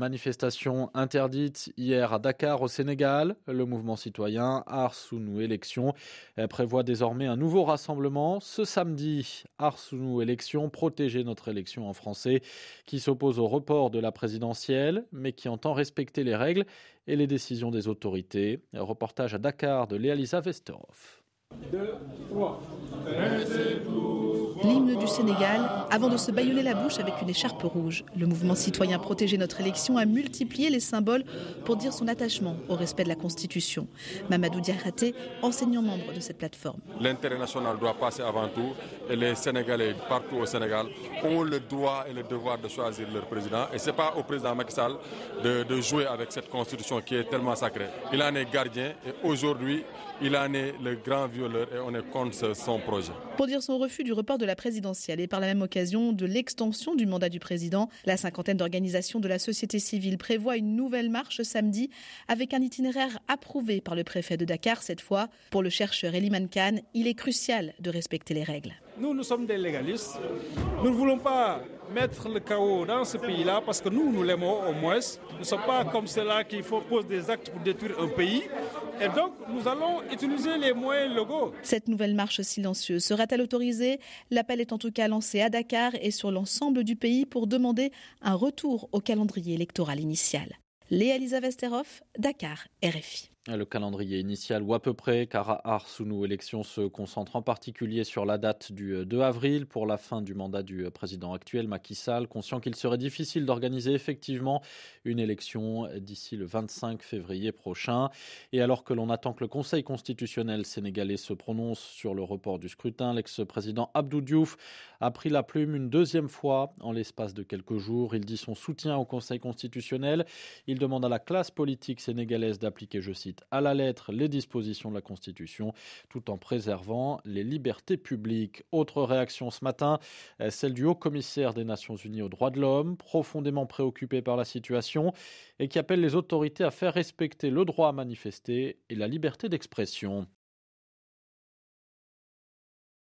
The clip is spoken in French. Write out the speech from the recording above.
Manifestation interdite hier à Dakar au Sénégal. Le mouvement citoyen Arsounou Élections euh, prévoit désormais un nouveau rassemblement ce samedi. Arsounou Élections protéger notre élection en français, qui s'oppose au report de la présidentielle, mais qui entend respecter les règles et les décisions des autorités. reportage à Dakar de Léalisa Westerhoff. L'hymne du Sénégal, avant de se bâillonner la bouche avec une écharpe rouge. Le mouvement citoyen Protéger notre élection a multiplié les symboles pour dire son attachement au respect de la Constitution. Mamadou Diarraté, enseignant membre de cette plateforme. L'intérêt national doit passer avant tout et les Sénégalais partout au Sénégal ont le droit et le devoir de choisir leur président. Et ce n'est pas au président Macky Sall de, de jouer avec cette Constitution qui est tellement sacrée. Il en est gardien et aujourd'hui, il en est le grand vieux et on est contre son projet. Pour dire son refus du report de la présidentielle et par la même occasion de l'extension du mandat du président, la cinquantaine d'organisations de la société civile prévoit une nouvelle marche samedi avec un itinéraire approuvé par le préfet de Dakar cette fois. Pour le chercheur Eliman Khan, il est crucial de respecter les règles. Nous, nous sommes des légalistes. Nous ne voulons pas mettre le chaos dans ce pays-là, parce que nous, nous l'aimons au moins. Nous ne sommes pas comme cela qu'il faut poser des actes pour détruire un pays. Et donc, nous allons utiliser les moyens légaux. Cette nouvelle marche silencieuse sera-t-elle autorisée L'appel est en tout cas lancé à Dakar et sur l'ensemble du pays pour demander un retour au calendrier électoral initial. Léa Lisa Westerhoff, Dakar, RFI. Ah, le calendrier initial ou à peu près, car Arsounou Élections se concentre en particulier sur la date du 2 euh, avril pour la fin du mandat du euh, président actuel, Macky Sall, conscient qu'il serait difficile d'organiser effectivement une élection euh, d'ici le 25 février prochain. Et alors que l'on attend que le Conseil constitutionnel sénégalais se prononce sur le report du scrutin, l'ex-président Abdou Diouf a pris la plume une deuxième fois en l'espace de quelques jours. Il dit son soutien au Conseil constitutionnel. Il demande à la classe politique sénégalaise d'appliquer, je cite, à la lettre les dispositions de la Constitution tout en préservant les libertés publiques. Autre réaction ce matin, euh, celle du haut commissaire des Nations Unies aux droits de l'homme, profondément préoccupé par la situation et qui appelle les autorités à faire respecter le droit à manifester et la liberté d'expression.